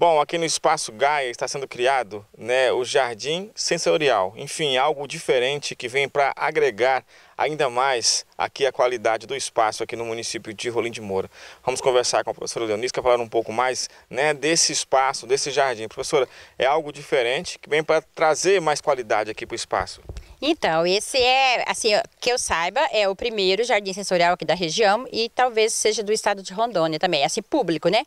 Bom, aqui no Espaço Gaia está sendo criado né, o Jardim Sensorial. Enfim, algo diferente que vem para agregar ainda mais aqui a qualidade do espaço aqui no município de Rolim de Moura. Vamos conversar com a professora Leonisca, falar um pouco mais né, desse espaço, desse jardim. Professora, é algo diferente que vem para trazer mais qualidade aqui para o espaço. Então, esse é, assim, que eu saiba, é o primeiro jardim sensorial aqui da região e talvez seja do estado de Rondônia também, é assim, público, né?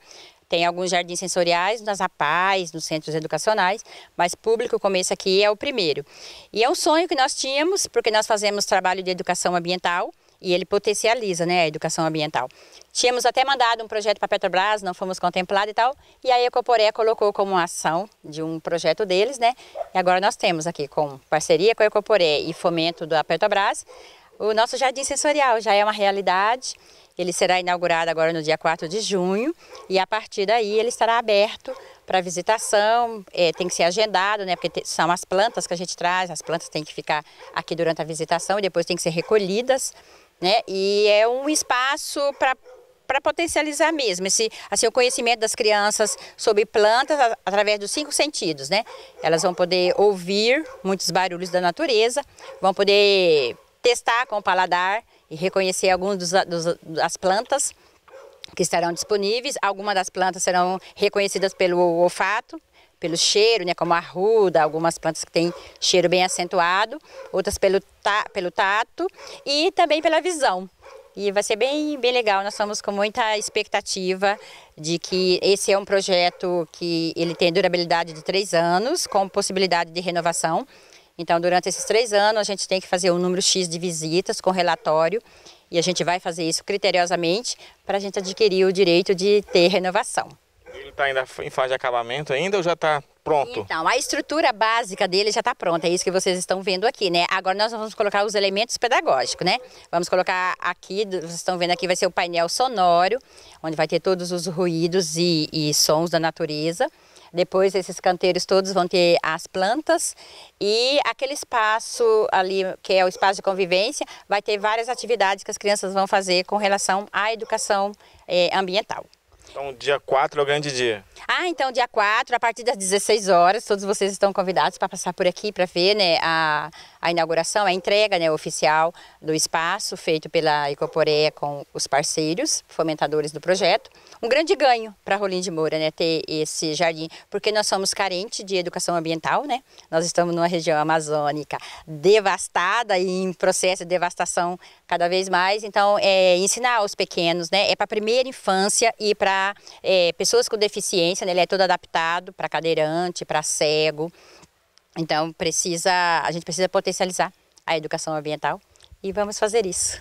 Tem alguns jardins sensoriais nas APAES, nos centros educacionais, mas público começo aqui é o primeiro. E é um sonho que nós tínhamos, porque nós fazemos trabalho de educação ambiental, e ele potencializa né, a educação ambiental. Tínhamos até mandado um projeto para a Petrobras, não fomos contemplados e tal, e aí a Ecoporé colocou como ação de um projeto deles, né? E agora nós temos aqui, com parceria com a Ecoporé e fomento da Petrobras, o nosso jardim sensorial já é uma realidade. Ele será inaugurado agora no dia 4 de junho e a partir daí ele estará aberto para visitação, é, tem que ser agendado, né? Porque são as plantas que a gente traz, as plantas têm que ficar aqui durante a visitação e depois têm que ser recolhidas, né? E é um espaço para para potencializar mesmo esse assim, o conhecimento das crianças sobre plantas através dos cinco sentidos, né? Elas vão poder ouvir muitos barulhos da natureza, vão poder testar com o paladar, e reconhecer algumas das plantas que estarão disponíveis. Algumas das plantas serão reconhecidas pelo olfato, pelo cheiro, né, como a arruda, algumas plantas que têm cheiro bem acentuado, outras pelo, ta, pelo tato e também pela visão. E vai ser bem, bem legal, nós estamos com muita expectativa de que esse é um projeto que ele tem durabilidade de três anos, com possibilidade de renovação. Então, durante esses três anos, a gente tem que fazer um número X de visitas com relatório e a gente vai fazer isso criteriosamente para a gente adquirir o direito de ter renovação. Ele está ainda em fase de acabamento ainda ou já está pronto? Então, a estrutura básica dele já está pronta, é isso que vocês estão vendo aqui, né? Agora nós vamos colocar os elementos pedagógicos, né? Vamos colocar aqui, vocês estão vendo aqui, vai ser o painel sonoro, onde vai ter todos os ruídos e, e sons da natureza. Depois esses canteiros todos vão ter as plantas e aquele espaço ali que é o espaço de convivência vai ter várias atividades que as crianças vão fazer com relação à educação eh, ambiental. Então, dia 4 é o grande dia. Ah, então, dia 4, a partir das 16 horas, todos vocês estão convidados para passar por aqui para ver né, a, a inauguração, a entrega né, oficial do espaço feito pela Ecoporeia com os parceiros, fomentadores do projeto. Um grande ganho para Rolim de Moura né, ter esse jardim, porque nós somos carentes de educação ambiental, né? Nós estamos numa região amazônica devastada e em processo de devastação cada vez mais. Então, é, ensinar aos pequenos, né? É para a primeira infância e para para é, pessoas com deficiência, né? ele é todo adaptado para cadeirante, para cego. Então precisa, a gente precisa potencializar a educação ambiental e vamos fazer isso.